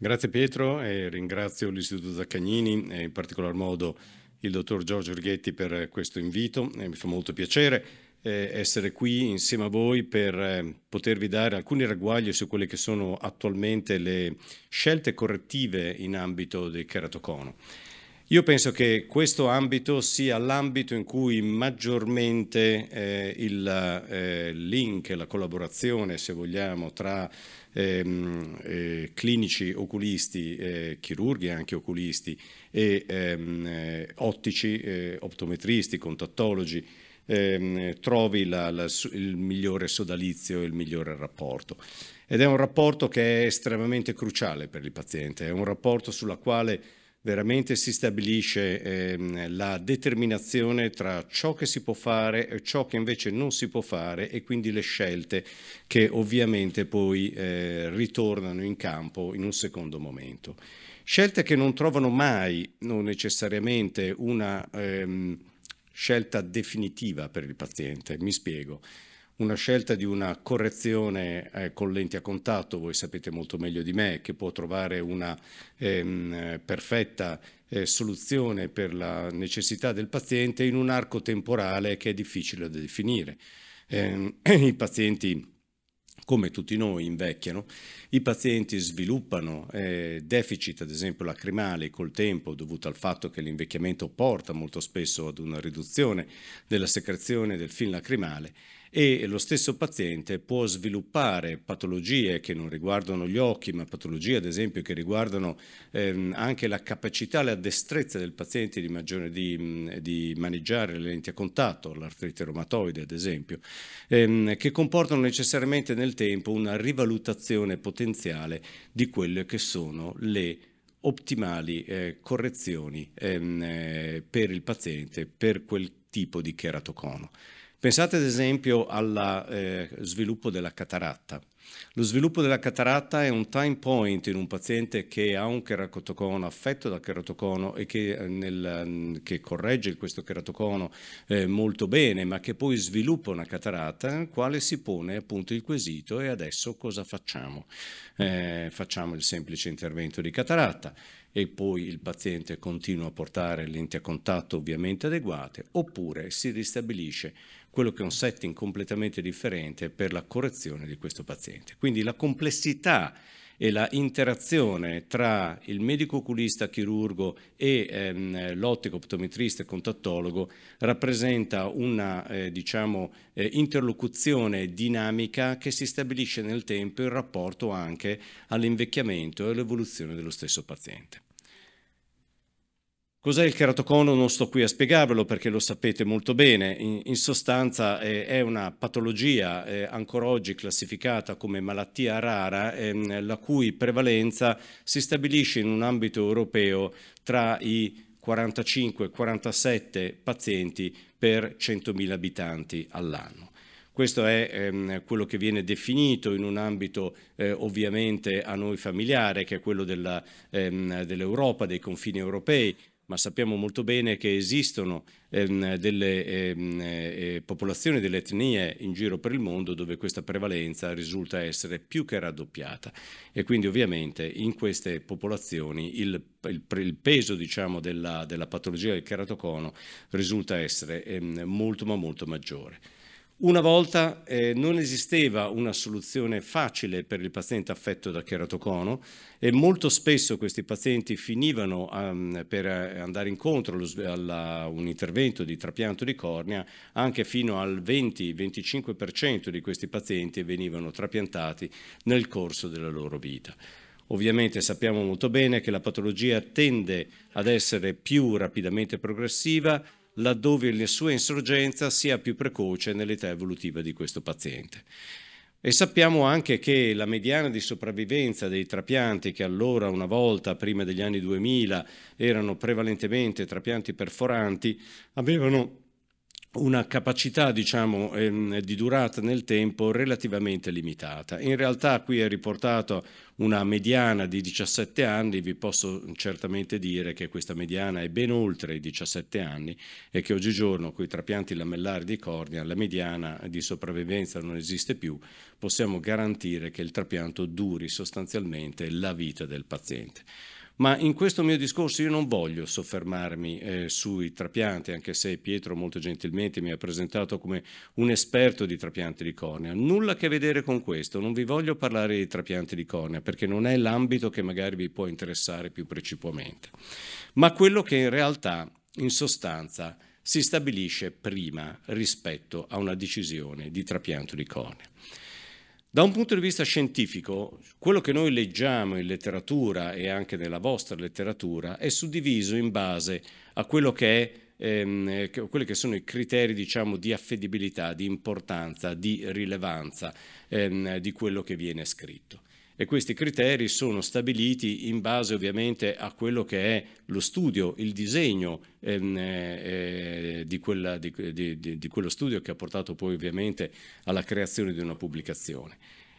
Grazie Pietro e ringrazio l'Istituto Zaccagnini e in particolar modo il dottor Giorgio Righetti per questo invito. mi fa molto piacere eh, essere qui insieme a voi per eh, potervi dare alcuni ragguagli su quelle che sono attualmente le scelte correttive in ambito del keratocono. Io penso che questo ambito sia l'ambito in cui maggiormente eh, il eh, link, la collaborazione, se vogliamo, tra ehm, eh, clinici oculisti, eh, chirurghi anche oculisti e ehm, eh, ottici, eh, optometristi, contattologi, ehm, trovi la, la, il migliore sodalizio e il migliore rapporto. Ed è un rapporto che è estremamente cruciale per il paziente, è un rapporto sulla quale veramente si stabilisce ehm, la determinazione tra ciò che si può fare e ciò che invece non si può fare e quindi le scelte che ovviamente poi eh, ritornano in campo in un secondo momento. Scelte che non trovano mai, non necessariamente, una ehm, scelta definitiva per il paziente, mi spiego una scelta di una correzione eh, con lenti a contatto, voi sapete molto meglio di me, che può trovare una ehm, perfetta eh, soluzione per la necessità del paziente in un arco temporale che è difficile da definire. Eh, I pazienti come tutti noi invecchiano, i pazienti sviluppano eh, deficit, ad esempio lacrimali, col tempo, dovuto al fatto che l'invecchiamento porta molto spesso ad una riduzione della secrezione del film lacrimale e lo stesso paziente può sviluppare patologie che non riguardano gli occhi, ma patologie ad esempio che riguardano ehm, anche la capacità, la destrezza del paziente di, maggiore, di, di maneggiare le lenti a contatto, l'artrite reumatoide ad esempio, ehm, che comportano necessariamente nel tempo una rivalutazione potenziale di quelle che sono le ottimali eh, correzioni ehm, eh, per il paziente per quel tipo di cheratocono. Pensate ad esempio allo eh, sviluppo della cataratta. Lo sviluppo della cataratta è un time point in un paziente che ha un cheratocono affetto da cheratocono e che, eh, nel, mm, che corregge questo cheratocono eh, molto bene, ma che poi sviluppa una cataratta nel quale si pone appunto il quesito e adesso cosa facciamo? Eh, facciamo il semplice intervento di cataratta e poi il paziente continua a portare lenti a contatto ovviamente adeguate oppure si ristabilisce quello che è un setting completamente differente per la correzione di questo paziente. Quindi la complessità e la interazione tra il medico oculista chirurgo e ehm, l'ottico optometrista e contattologo rappresenta una eh, diciamo, eh, interlocuzione dinamica che si stabilisce nel tempo in rapporto anche all'invecchiamento e all'evoluzione dello stesso paziente. Cos'è il keratocono? Non sto qui a spiegarvelo perché lo sapete molto bene. In, in sostanza eh, è una patologia eh, ancora oggi classificata come malattia rara, ehm, la cui prevalenza si stabilisce in un ambito europeo tra i 45-47 pazienti per 100.000 abitanti all'anno. Questo è ehm, quello che viene definito in un ambito eh, ovviamente a noi familiare, che è quello ehm, dell'Europa, ehm, dell dei confini europei ma sappiamo molto bene che esistono ehm, delle ehm, eh, eh, popolazioni, delle etnie in giro per il mondo dove questa prevalenza risulta essere più che raddoppiata e quindi ovviamente in queste popolazioni il, il, il peso diciamo, della, della, patologia del keratocono risulta essere ehm, molto ma molto maggiore. Una volta eh, non esisteva una soluzione facile per il paziente affetto da cheratocono e molto spesso questi pazienti finivano um, per eh, andare incontro a un intervento di trapianto di cornea, anche fino al 20-25% di questi pazienti venivano trapiantati nel corso della loro vita. Ovviamente sappiamo molto bene che la patologia tende ad essere più rapidamente progressiva, laddove la sua insorgenza sia più precoce nell'età evolutiva di questo paziente. E sappiamo anche che la mediana di sopravvivenza dei trapianti, che allora una volta, prima degli anni 2000, erano prevalentemente trapianti perforanti, avevano una capacità diciamo, ehm, di durata nel tempo relativamente limitata. In realtà qui è riportata una mediana di 17 anni, vi posso certamente dire che questa mediana è ben oltre i 17 anni e che oggigiorno con i trapianti lamellari di cornea la mediana di sopravvivenza non esiste più, possiamo garantire che il trapianto duri sostanzialmente la vita del paziente. Ma in questo mio discorso io non voglio soffermarmi eh, sui trapianti, anche se Pietro molto gentilmente mi ha presentato come un esperto di trapianti di cornea. Nulla a che vedere con questo, non vi voglio parlare di trapianti di cornea perché non è l'ambito che magari vi può interessare più precipuamente, ma quello che in realtà, in sostanza, si stabilisce prima rispetto a una decisione di trapianto di cornea. Da un punto di vista scientifico, quello che noi leggiamo in letteratura e anche nella vostra letteratura è suddiviso in base a quello che è ehm, quelli che sono i criteri diciamo, di affidabilità, di importanza, di rilevanza ehm, di quello che viene scritto e questi criteri sono stabiliti in base ovviamente a quello che è lo studio, il disegno ehm, eh, di, quella, di, di, di, quello studio che ha portato poi ovviamente alla creazione di una pubblicazione.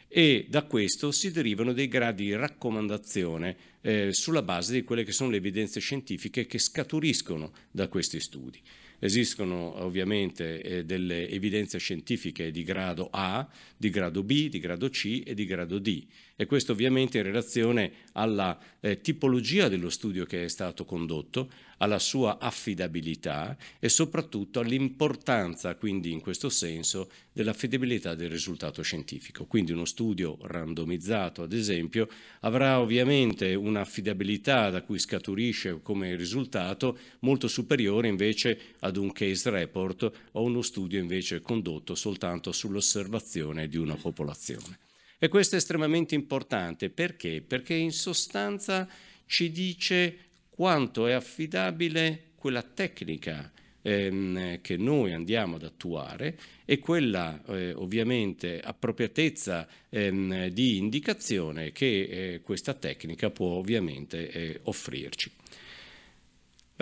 E da questo si derivano dei gradi di raccomandazione eh, sulla base di quelle che sono le evidenze scientifiche che scaturiscono da questi studi. Esistono ovviamente eh, delle evidenze scientifiche di grado A, di grado B, di grado C e di grado D e questo ovviamente in relazione alla eh, tipologia dello studio che è stato condotto, alla sua affidabilità e soprattutto all'importanza, quindi in questo senso, dell'affidabilità del risultato scientifico. Quindi uno studio randomizzato, ad esempio, avrà ovviamente un'affidabilità da cui scaturisce come risultato molto superiore invece ad un case report o uno studio invece condotto soltanto sull'osservazione di una popolazione. E questo è estremamente importante perché? Perché in sostanza ci dice quanto è affidabile quella tecnica ehm, che noi andiamo ad attuare e quella eh, ovviamente appropriatezza ehm, di indicazione che eh, questa tecnica può ovviamente eh, offrirci.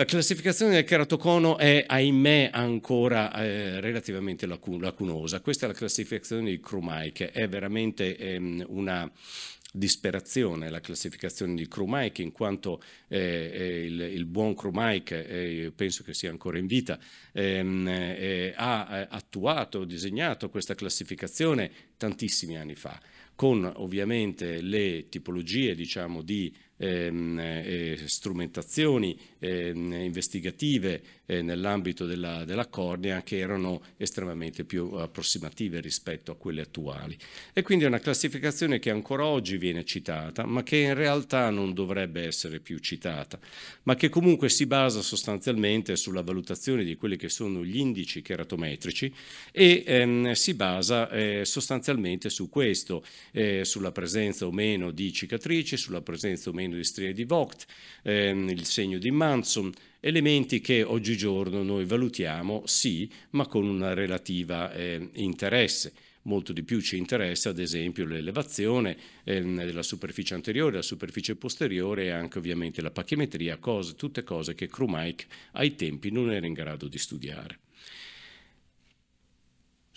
La classificazione del keratocono è, ahimè, ancora eh, relativamente lacunosa. Questa è la classificazione di Krumai, che è veramente ehm, una disperazione la classificazione di Krumaik in quanto eh, il, il, buon Krumaik, eh, penso che sia ancora in vita, ehm, eh, ha eh, attuato, disegnato questa classificazione tantissimi anni fa, con ovviamente le tipologie diciamo, di Ehm, eh, strumentazioni ehm, investigative eh, nell'ambito della, della, cornea che erano estremamente più approssimative rispetto a quelle attuali. E quindi è una classificazione che ancora oggi viene citata, ma che in realtà non dovrebbe essere più citata, ma che comunque si basa sostanzialmente sulla valutazione di quelli che sono gli indici cheratometrici e ehm, si basa eh, sostanzialmente su questo, eh, sulla presenza o meno di cicatrici, sulla presenza o meno industriale di Vogt, ehm, il segno di Manson, elementi che oggigiorno noi valutiamo sì, ma con un relativa eh, interesse. Molto di più ci interessa, ad esempio, l'elevazione ehm, della superficie anteriore, la superficie posteriore e anche ovviamente la pachimetria, cose, tutte cose che Krumaik ai tempi non era in grado di studiare.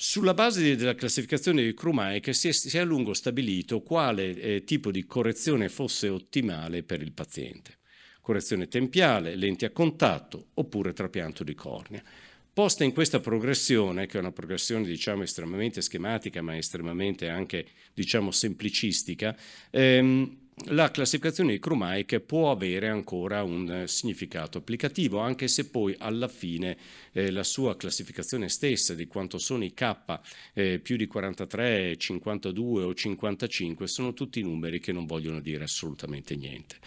Sulla base della classificazione crumaica si è, si è a lungo stabilito quale eh, tipo di correzione fosse ottimale per il paziente. Correzione tempiale, lenti a contatto oppure trapianto di cornea. Posta in questa progressione, che è una progressione diciamo, estremamente schematica ma estremamente anche diciamo, semplicistica, ehm, la classificazione di cromaiche può avere ancora un eh, significato applicativo, anche se poi alla fine eh, la sua classificazione stessa di quanto sono i K eh, più di 43, 52 o 55 sono tutti numeri che non vogliono dire assolutamente niente,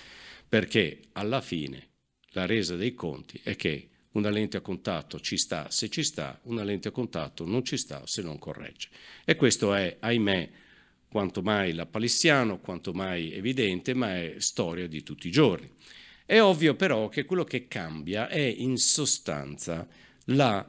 perché alla fine la resa dei conti è che una lente a contatto ci sta se ci sta, una lente a contatto non ci sta se non corregge. E questo è, ahimè, quanto mai lapalissiano, quanto mai evidente, ma è storia di tutti i giorni. È ovvio però che quello che cambia è in sostanza la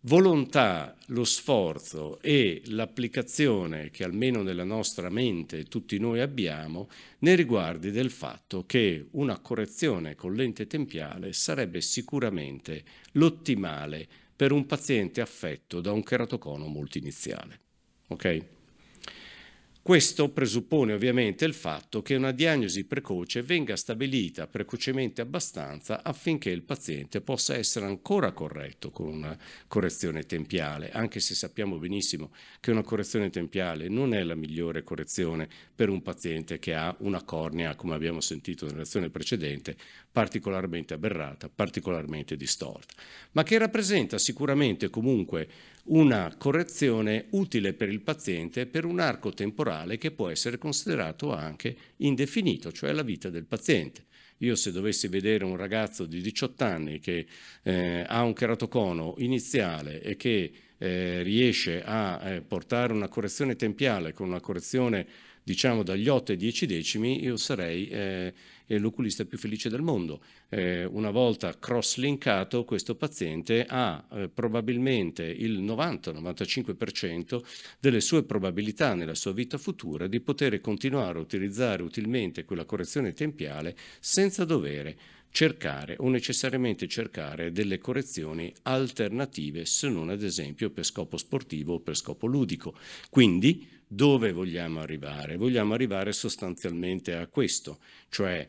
volontà, lo sforzo e l'applicazione che almeno nella nostra mente tutti noi abbiamo nei riguardi del fatto che una correzione con lente tempiale sarebbe sicuramente l'ottimale per un paziente affetto da un cheratocono multiniziale. Okay? Questo presuppone ovviamente il fatto che una diagnosi precoce venga stabilita precocemente abbastanza affinché il paziente possa essere ancora corretto con una correzione tempiale, anche se sappiamo benissimo che una correzione tempiale non è la migliore correzione per un paziente che ha una cornea, come abbiamo sentito nella lezione precedente, particolarmente aberrata, particolarmente distorta, ma che rappresenta sicuramente comunque una correzione utile per il paziente per un arco temporale temporale che può essere considerato anche indefinito, cioè la vita del paziente. Io se dovessi vedere un ragazzo di 18 anni che eh, ha un keratocono iniziale e che eh, riesce a eh, portare una correzione tempiale con una correzione diciamo dagli 8 ai 10 decimi, io sarei eh, eh, l'oculista più felice del mondo. Eh, una volta cross-linkato, questo paziente ha eh, probabilmente il 90-95% delle sue probabilità nella sua vita futura di poter continuare a utilizzare utilmente quella correzione tempiale senza dovere cercare o necessariamente cercare delle correzioni alternative se non ad esempio per scopo sportivo o per scopo ludico. Quindi dove vogliamo arrivare? Vogliamo arrivare sostanzialmente a questo, cioè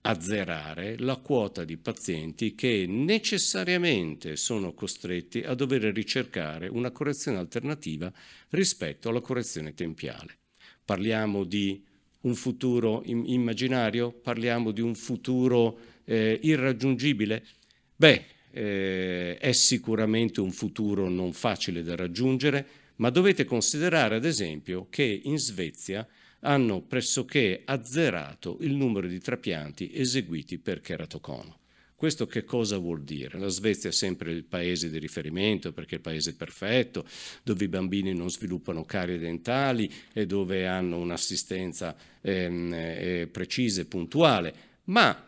azzerare la quota di pazienti che necessariamente sono costretti a dover ricercare una correzione alternativa rispetto alla correzione tempiale. Parliamo di un futuro immaginario? Parliamo di un futuro eh, irraggiungibile? Beh, eh, è sicuramente un futuro non facile da raggiungere, ma dovete considerare ad esempio che in Svezia hanno pressoché azzerato il numero di trapianti eseguiti per cheratocono. Questo che cosa vuol dire? La Svezia è sempre il paese di riferimento perché è il paese perfetto, dove i bambini non sviluppano carie dentali e dove hanno un'assistenza ehm, eh, precisa e puntuale, ma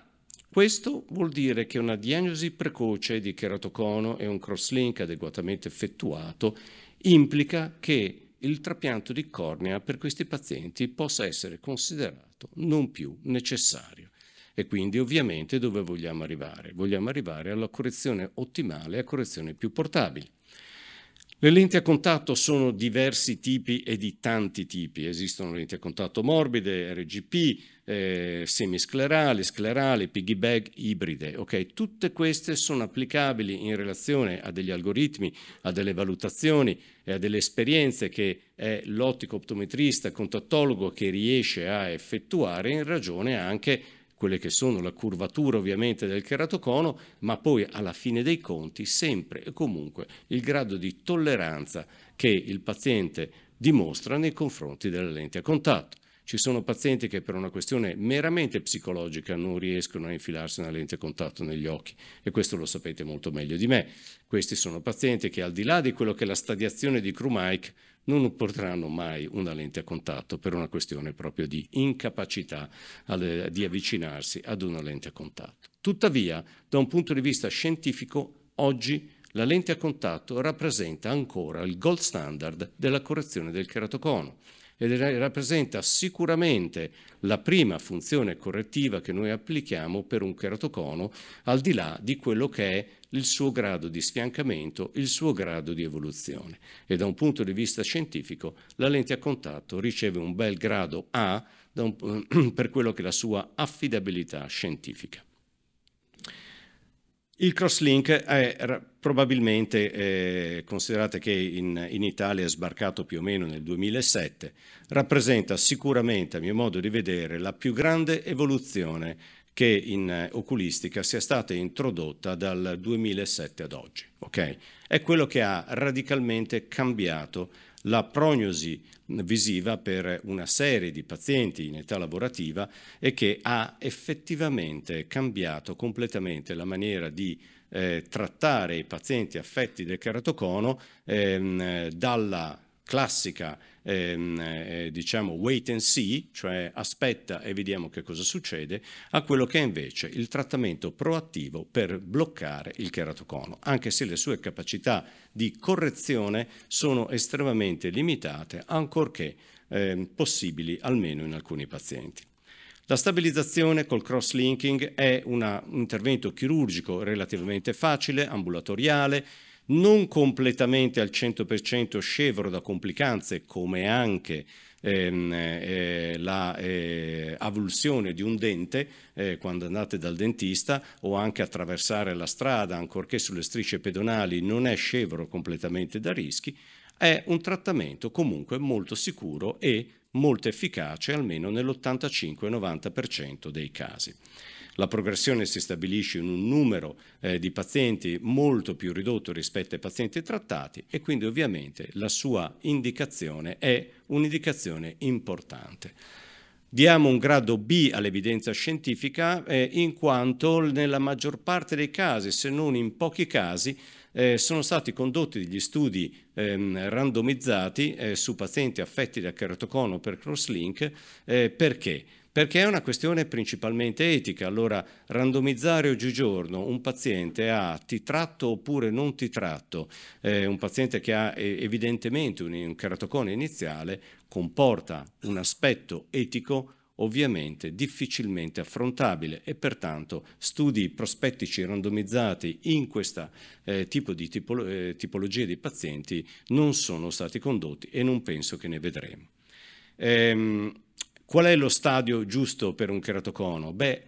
questo vuol dire che una diagnosi precoce di cheratocono e un crosslink adeguatamente effettuato implica che il trapianto di cornea per questi pazienti possa essere considerato non più necessario. E quindi ovviamente dove vogliamo arrivare? Vogliamo arrivare alla correzione ottimale, a correzione più portabile. Le lenti a contatto sono diversi tipi e di tanti tipi. Esistono lenti a contatto morbide, RGP, eh, semisclerali, sclerali, piggyback, ibride. Okay? Tutte queste sono applicabili in relazione a degli algoritmi, a delle valutazioni e a delle esperienze che è l'ottico optometrista, contattologo che riesce a effettuare in ragione anche quelle che sono la curvatura ovviamente del cheratocono, ma poi alla fine dei conti sempre e comunque il grado di tolleranza che il paziente dimostra nei confronti della lente a contatto. Ci sono pazienti che per una questione meramente psicologica non riescono a infilarsi una lente a contatto negli occhi e questo lo sapete molto meglio di me. Questi sono pazienti che al di là di quello che è la stadiazione di Krumaik non porteranno mai una lente a contatto per una questione proprio di incapacità di avvicinarsi ad una lente a contatto. Tuttavia, da un punto di vista scientifico, oggi la lente a contatto rappresenta ancora il gold standard della correzione del keratocono ed rappresenta sicuramente la prima funzione correttiva che noi applichiamo per un keratocono al di là di quello che è il suo grado di sfiancamento, il suo grado di evoluzione. E da un punto di vista scientifico la lente a contatto riceve un bel grado A un, per quello che è la sua affidabilità scientifica. Il crosslink è probabilmente, eh, considerate che in, in, Italia è sbarcato più o meno nel 2007, rappresenta sicuramente, a mio modo di vedere, la più grande evoluzione che in eh, oculistica sia stata introdotta dal 2007 ad oggi. Okay? È quello che ha radicalmente cambiato la prognosi visiva per una serie di pazienti in età lavorativa e che ha effettivamente cambiato completamente la maniera di eh, trattare i pazienti affetti del keratocono ehm, dalla classica ehm, eh, diciamo wait and see, cioè aspetta e vediamo che cosa succede, a quello che è invece il trattamento proattivo per bloccare il cheratocono, anche se le sue capacità di correzione sono estremamente limitate, ancorché ehm, possibili almeno in alcuni pazienti. La stabilizzazione col cross-linking è un intervento chirurgico relativamente facile, ambulatoriale, non completamente al 100% scevro da complicanze come anche ehm, eh, la eh, di un dente eh, quando andate dal dentista o anche attraversare la strada ancorché sulle strisce pedonali non è scevro completamente da rischi, è un trattamento comunque molto sicuro e molto efficace almeno nell'85-90% dei casi. La progressione si stabilisce in un numero eh, di pazienti molto più ridotto rispetto ai pazienti trattati e quindi ovviamente la sua indicazione è un'indicazione importante. Diamo un grado B all'evidenza scientifica eh, in quanto nella maggior parte dei casi, se non in pochi casi, eh, sono stati condotti degli studi ehm, randomizzati eh, su pazienti affetti da keratocono per crosslink eh, perché perché è una questione principalmente etica. Allora, randomizzare oggigiorno un paziente a ti tratto oppure non ti tratto, eh, un paziente che ha eh, evidentemente un, un keratocone iniziale, comporta un aspetto etico ovviamente difficilmente affrontabile e pertanto studi prospettici randomizzati in questo eh, tipo di tipolo- eh, tipologia di pazienti non sono stati condotti e non penso che ne vedremo. Ehm, Qual è lo stadio giusto per un cheratocono? Beh,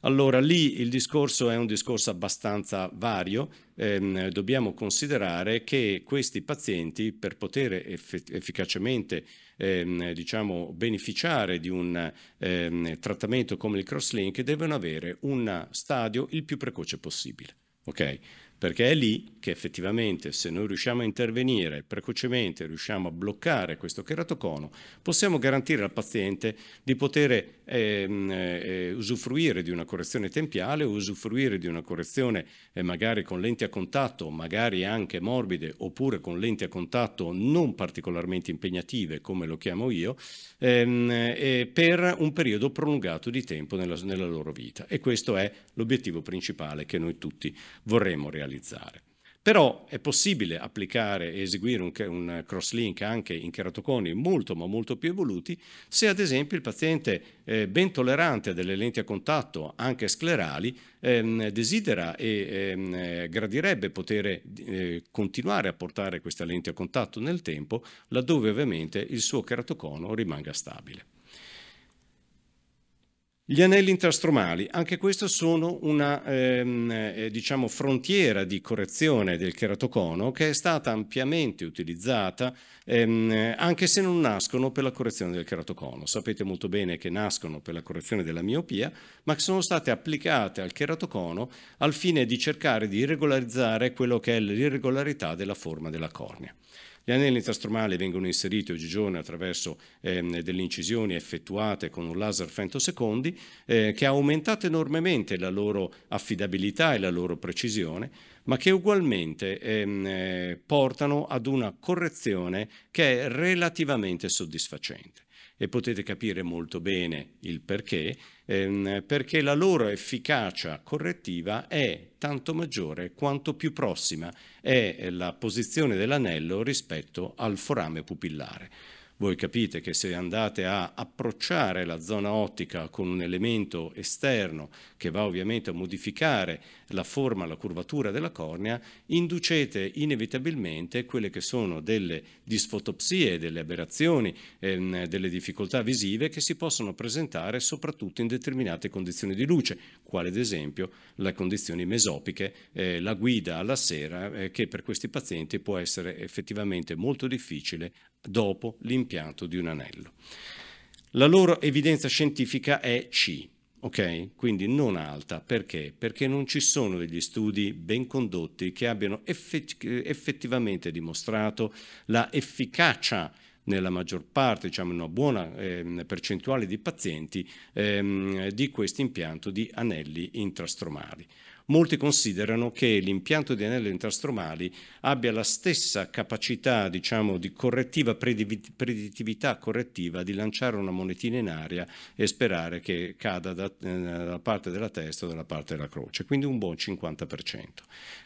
allora lì il discorso è un discorso abbastanza vario, eh, dobbiamo considerare che questi pazienti per poter effic- efficacemente eh, diciamo, beneficiare di un eh, trattamento come il crosslink devono avere un stadio il più precoce possibile. Okay? perché è lì che effettivamente se noi riusciamo a intervenire precocemente, riusciamo a bloccare questo cheratocono, possiamo garantire al paziente di poter eh, eh, usufruire di una correzione tempiale o usufruire di una correzione eh, magari con lenti a contatto, magari anche morbide, oppure con lenti a contatto non particolarmente impegnative, come lo chiamo io, ehm, eh, per un periodo prolungato di tempo nella, nella loro vita. E questo è l'obiettivo principale che noi tutti vorremmo realizzare realizzare. Però è possibile applicare e eseguire un, un cross anche in cheratoconi molto ma molto più evoluti se ad esempio il paziente eh, ben tollerante delle lenti a contatto, anche sclerali, ehm, desidera e ehm, gradirebbe poter eh, continuare a portare questa lente a contatto nel tempo, laddove ovviamente il suo cheratocono rimanga stabile. Gli anelli intrastromali, anche questo sono una ehm, eh, diciamo frontiera di correzione del cheratocono che è stata ampiamente utilizzata ehm, anche se non nascono per la correzione del cheratocono. Sapete molto bene che nascono per la correzione della miopia, ma che sono state applicate al cheratocono al fine di cercare di regolarizzare quello che è l'irregolarità della forma della cornea. Gli anelli intrastromali vengono inseriti oggigiorno attraverso ehm, delle incisioni effettuate con un laser femtosecondi eh, che ha aumentato enormemente la loro affidabilità e la loro precisione, ma che ugualmente ehm, eh, portano ad una correzione che è relativamente soddisfacente e potete capire molto bene il perché, ehm, perché la loro efficacia correttiva è tanto maggiore quanto più prossima è la posizione dell'anello rispetto al forame pupillare voi capite che se andate a approcciare la zona ottica con un elemento esterno che va ovviamente a modificare la forma, la curvatura della cornea, inducete inevitabilmente quelle che sono delle disfotopsie, delle aberrazioni, ehm, delle difficoltà visive che si possono presentare soprattutto in determinate condizioni di luce, quale ad esempio le condizioni mesopiche, eh, la guida alla sera eh, che per questi pazienti può essere effettivamente molto difficile dopo l'impianto di un anello. La loro evidenza scientifica è C, ok? Quindi non alta, perché? Perché non ci sono degli studi ben condotti che abbiano effettivamente dimostrato la efficacia nella maggior parte, diciamo in una buona eh, percentuale di pazienti, ehm, di questo impianto di anelli intrastromali molti considerano che l'impianto di anello intrastromali abbia la stessa capacità diciamo, di correttiva, predittività correttiva di lanciare una monetina in aria e sperare che cada da, eh, dalla parte della testa o dalla parte della croce, quindi un buon 50%.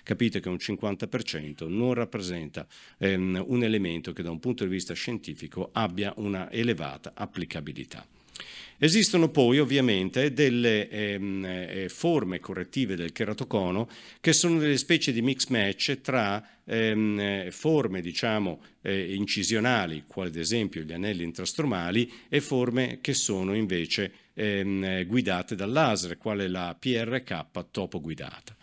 Capite che un 50% non rappresenta ehm, un elemento che da un punto di vista scientifico abbia una elevata applicabilità. Esistono poi ovviamente delle ehm, eh, forme correttive del cheratocono che sono delle specie di mix match tra ehm, eh, forme diciamo, eh, incisionali, quali ad esempio gli anelli intrastromali, e forme che sono invece ehm, eh, guidate dal laser, quale la PRK topo guidata.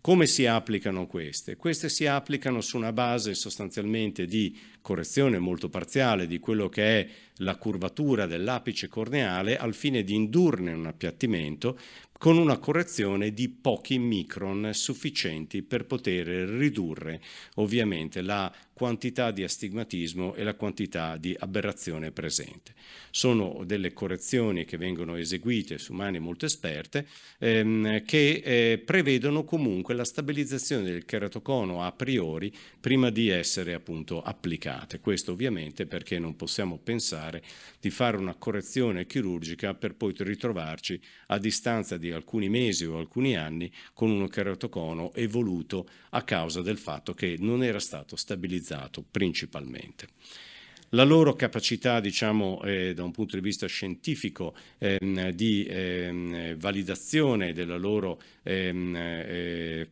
Come si applicano queste? Queste si applicano su una base sostanzialmente di correzione molto parziale di quello che è la curvatura dell'apice corneale al fine di indurne un appiattimento con una correzione di pochi micron sufficienti per poter ridurre ovviamente la quantità di astigmatismo e la quantità di aberrazione presente. Sono delle correzioni che vengono eseguite su mani molto esperte ehm, che eh, prevedono comunque la stabilizzazione del cheratocono a priori prima di essere appunto applicate. Questo ovviamente perché non possiamo pensare di fare una correzione chirurgica per poi ritrovarci a distanza di di alcuni mesi o alcuni anni con un keratocono evoluto a causa del fatto che non era stato stabilizzato principalmente. La loro capacità, diciamo, eh, da un punto di vista scientifico, ehm, di ehm, validazione della loro ehm, eh,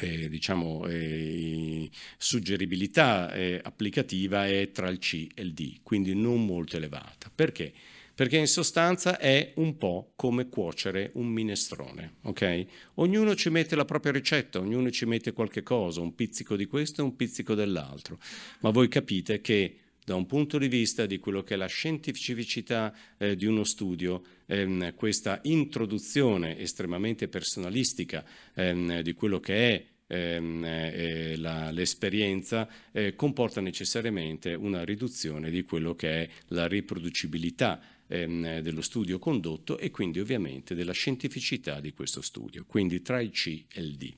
eh, diciamo, eh, suggeribilità eh, applicativa è tra il C e il D, quindi non molto elevata. Perché? perché in sostanza è un po' come cuocere un minestrone, ok? Ognuno ci mette la propria ricetta, ognuno ci mette qualche cosa, un pizzico di questo e un pizzico dell'altro, ma voi capite che da un punto di vista di quello che è la scientificità eh, di uno studio, ehm, questa introduzione estremamente personalistica ehm, di quello che è ehm, eh, la, l'esperienza eh, comporta necessariamente una riduzione di quello che è la riproducibilità ehm, dello studio condotto e quindi ovviamente della scientificità di questo studio, quindi tra il C e il D.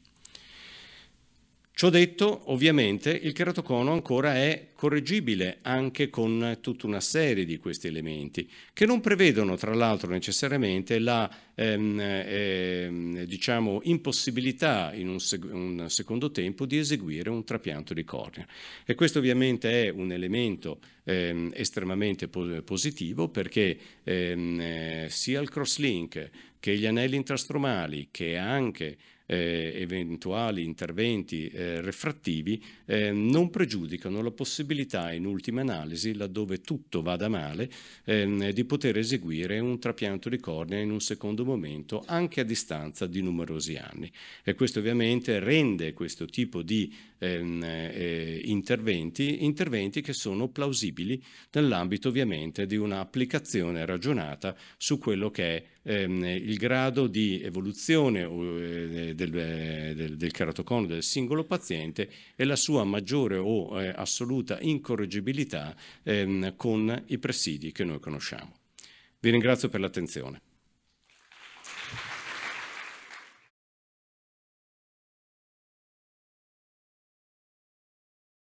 Ciò detto, ovviamente, il cheratocono ancora è correggibile anche con tutta una serie di questi elementi, che non prevedono, tra l'altro, necessariamente la ehm, ehm, diciamo, impossibilità in un, seg- un, secondo tempo di eseguire un trapianto di cornea. E questo ovviamente è un elemento ehm, estremamente po- positivo perché ehm, eh, sia il crosslink che gli anelli intrastromali che anche eh, eventuali interventi eh, refrattivi eh, non pregiudicano la possibilità in ultima analisi, laddove tutto vada male, ehm, di poter eseguire un trapianto di cornea in un secondo momento anche a distanza di numerosi anni. E questo ovviamente rende questo tipo di ehm, eh, interventi, interventi che sono plausibili nell'ambito ovviamente di un'applicazione ragionata su quello che è ehm, il grado di evoluzione eh, del, eh, del, del keratocono del singolo paziente e la sua maggiore o eh, assoluta incorreggibilità ehm, con i presidi che noi conosciamo. Vi ringrazio per l'attenzione.